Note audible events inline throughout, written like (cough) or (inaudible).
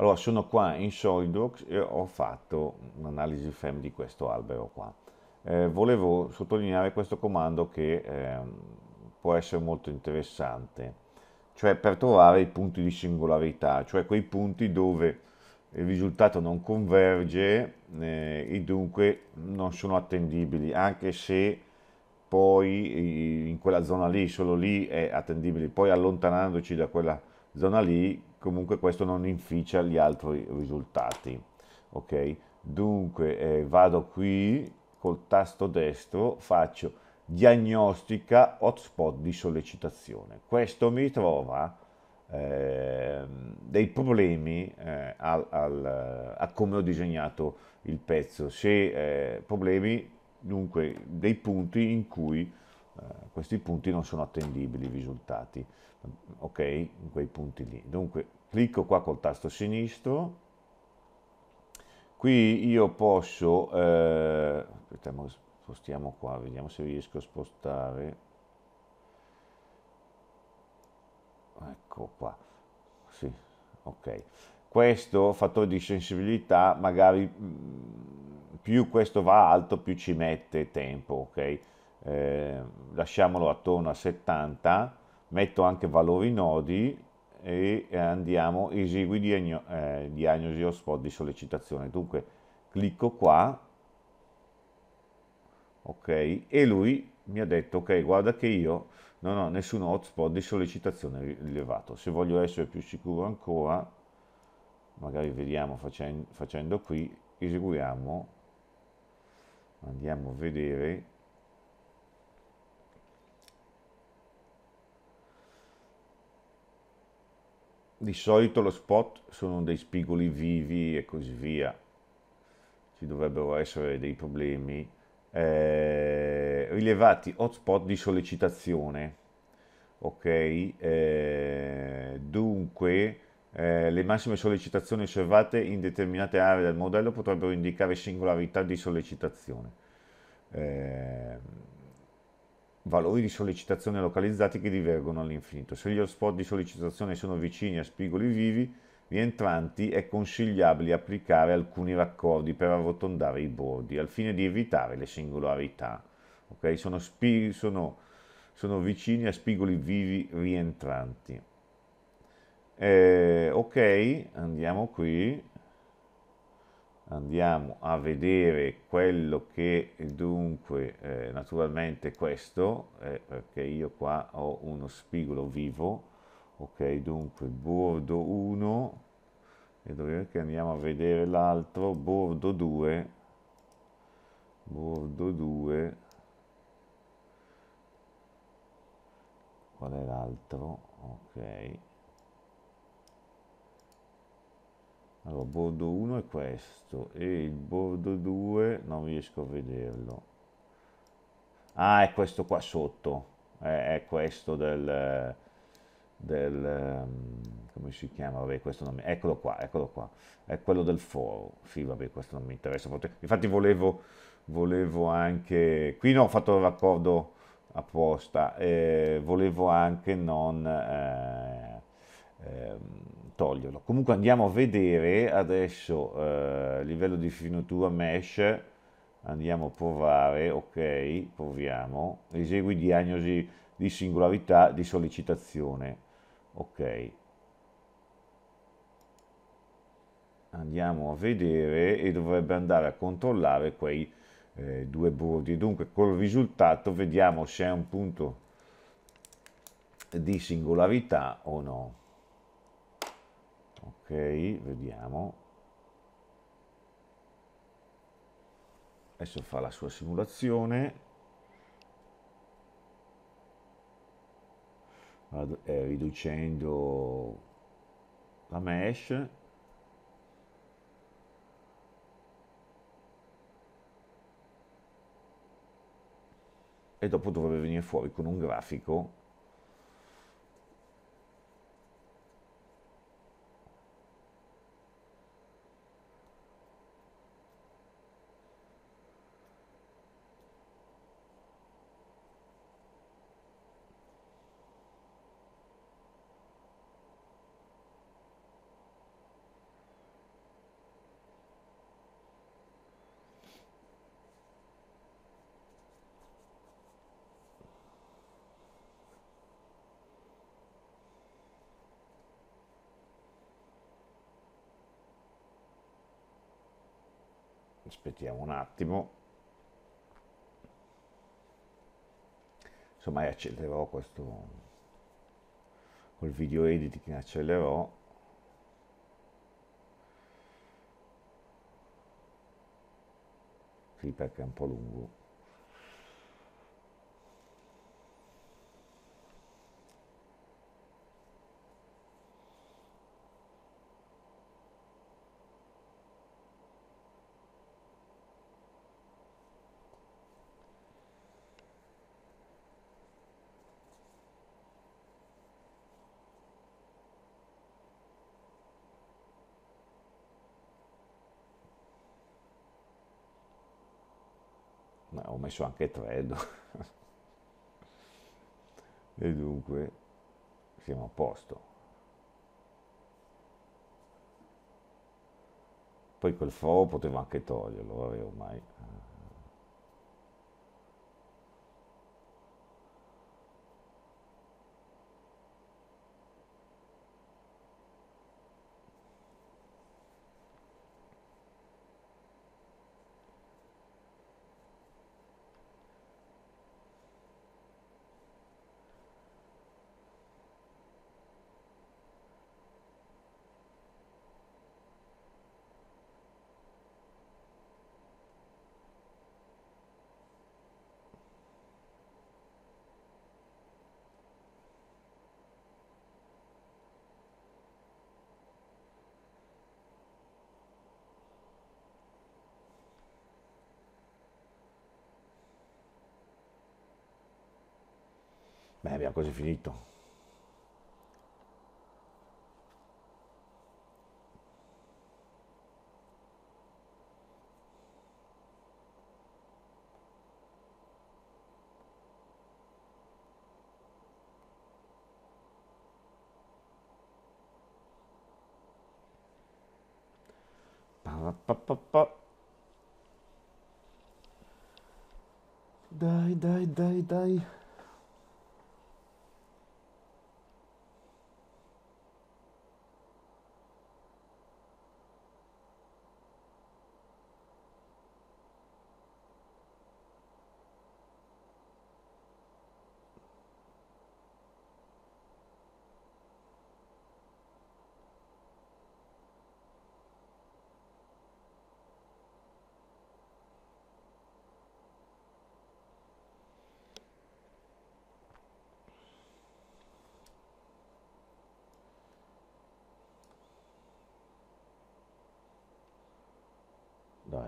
Allora sono qua in SolidWorks e ho fatto un'analisi FEM di questo albero qua. Eh, volevo sottolineare questo comando che eh, può essere molto interessante, cioè per trovare i punti di singolarità, cioè quei punti dove il risultato non converge eh, e dunque non sono attendibili, anche se poi in quella zona lì, solo lì è attendibile, poi allontanandoci da quella zona lì comunque questo non inficia gli altri risultati. Ok? Dunque eh, vado qui col tasto destro, faccio diagnostica hotspot di sollecitazione. Questo mi trova eh, dei problemi eh, al, al, a come ho disegnato il pezzo, se eh, problemi dunque dei punti in cui eh, questi punti non sono attendibili, i risultati ok, in quei punti lì. Dunque clicco qua col tasto sinistro, qui io posso, eh, aspettiamo, spostiamo qua, vediamo se riesco a spostare, ecco qua, sì, ok. Questo fattore di sensibilità, magari mm, più questo va alto, più ci mette tempo, ok? Eh, lasciamolo attorno a 70, metto anche valori nodi e eh, andiamo, esegui diagno, eh, diagnosi hotspot di sollecitazione. Dunque clicco qua, ok, e lui mi ha detto, ok, guarda che io non ho nessun hotspot di sollecitazione rilevato. Se voglio essere più sicuro ancora, magari vediamo facendo, facendo qui, eseguiamo, andiamo a vedere Di solito lo spot sono dei spigoli vivi e così via. Ci dovrebbero essere dei problemi. Eh, rilevati hotspot di sollecitazione. Ok, eh, dunque eh, le massime sollecitazioni osservate in determinate aree del modello potrebbero indicare singolarità di sollecitazione. Eh, valori di sollecitazione localizzati che divergono all'infinito. Se gli hotspot di sollecitazione sono vicini a spigoli vivi, rientranti è consigliabile applicare alcuni raccordi per arrotondare i bordi, al fine di evitare le singolarità. Okay? Sono, spi- sono, sono, vicini a spigoli vivi rientranti. Eh, ok, andiamo qui andiamo a vedere quello che dunque eh, naturalmente questo eh, perché io qua ho uno spigolo vivo ok dunque bordo 1 e dove che andiamo a vedere l'altro bordo 2 bordo 2 qual è l'altro ok allora bordo 1 è questo e il bordo 2 non riesco a vederlo ah è questo qua sotto è, è questo del del ehm, come si chiama vabbè questo non mi, eccolo qua eccolo qua è quello del foro sì vabbè questo non mi interessa infatti volevo volevo anche qui non ho fatto il raccordo apposta eh, volevo anche non eh, eh, toglierlo. Comunque andiamo a vedere adesso eh, livello di finitura mesh, andiamo a provare, ok, proviamo, esegui diagnosi di singolarità di sollecitazione, ok. Andiamo a vedere e dovrebbe andare a controllare quei eh, due bordi. Dunque col risultato vediamo se è un punto di singolarità o no vediamo. Adesso fa la sua simulazione. Eh, riducendo la mesh. E dopo dovrebbe venire fuori con un grafico aspettiamo un attimo insomma accelererò questo col video editing accelerò sì perché è un po' lungo ma ho messo anche tre. (laughs) e dunque siamo a posto. Poi quel fo potevo anche toglierlo, vabbè ormai. Beh, abbiamo quasi finito. Dai, dai, dai, dai.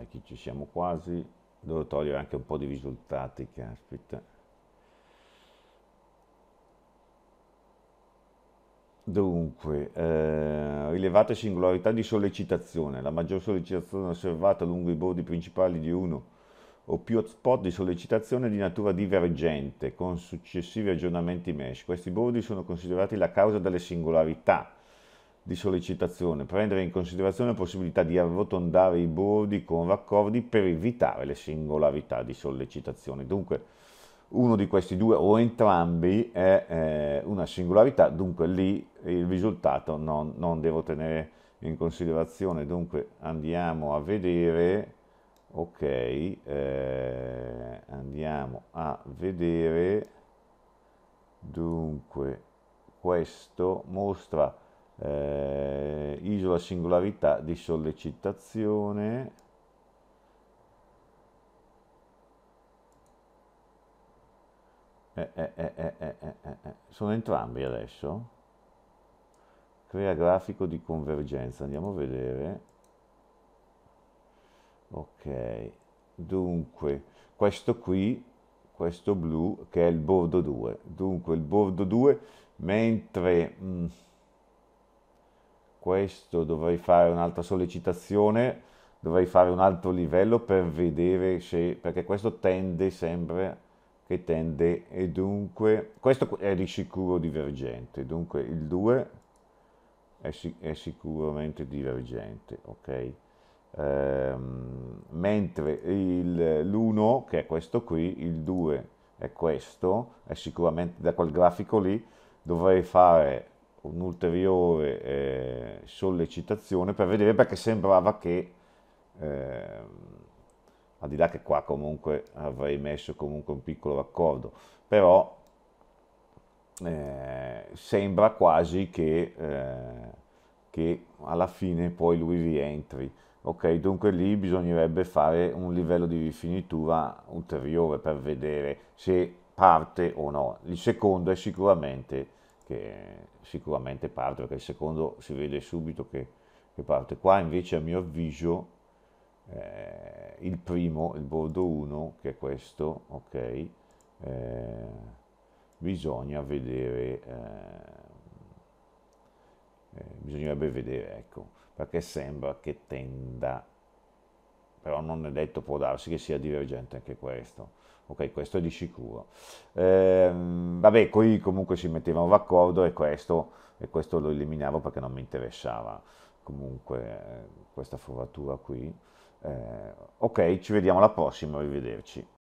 dai che ci siamo quasi, devo togliere anche un po' di risultati, caspita. Dunque, eh, rilevate singolarità di sollecitazione. La maggior sollecitazione osservata lungo i bordi principali di uno o più hotspot di sollecitazione di natura divergente, con successivi aggiornamenti mesh. Questi bordi sono considerati la causa delle singolarità di sollecitazione, prendere in considerazione la possibilità di arrotondare i bordi con raccordi per evitare le singolarità di sollecitazione. Dunque, uno di questi due o entrambi è eh, una singolarità, dunque lì il risultato non, non, devo tenere in considerazione. Dunque andiamo a vedere, ok, eh, andiamo a vedere, dunque questo mostra eh, isola singolarità di sollecitazione. Eh eh, eh, eh, eh, Sono entrambi adesso. Crea grafico di convergenza, andiamo a vedere. Ok, dunque, questo qui, questo blu, che è il bordo 2. Dunque, il bordo 2, mentre... Mh, mm, questo dovrei fare un'altra sollecitazione, dovrei fare un altro livello per vedere se, perché questo tende sempre, che tende, e dunque, questo è di sicuro divergente, dunque il 2 è, è sicuramente divergente, ok? Ehm, mentre l'1 che è questo qui, il 2 è questo, è sicuramente da quel grafico lì, dovrei fare un'ulteriore eh, sollecitazione per vedere perché sembrava che, eh, al di là che qua comunque avrei messo comunque un piccolo raccordo, però eh, sembra quasi che, eh, che alla fine poi lui rientri. Ok, dunque lì bisognerebbe fare un livello di rifinitura ulteriore per vedere se parte o no. Il secondo è sicuramente che sicuramente parte, perché il secondo si vede subito che, che parte. Qua invece a mio avviso eh, il primo, il bordo 1, che è questo, ok, eh, bisogna vedere, eh, eh, bisognerebbe vedere, ecco, perché sembra che tenda, però non è detto, può darsi che sia divergente anche questo Ok, questo è di sicuro. Eh, vabbè, qui comunque si mettevano d'accordo e questo, e questo lo eliminavo perché non mi interessava comunque eh, questa foratura qui. Eh, ok, ci vediamo alla prossima, arrivederci.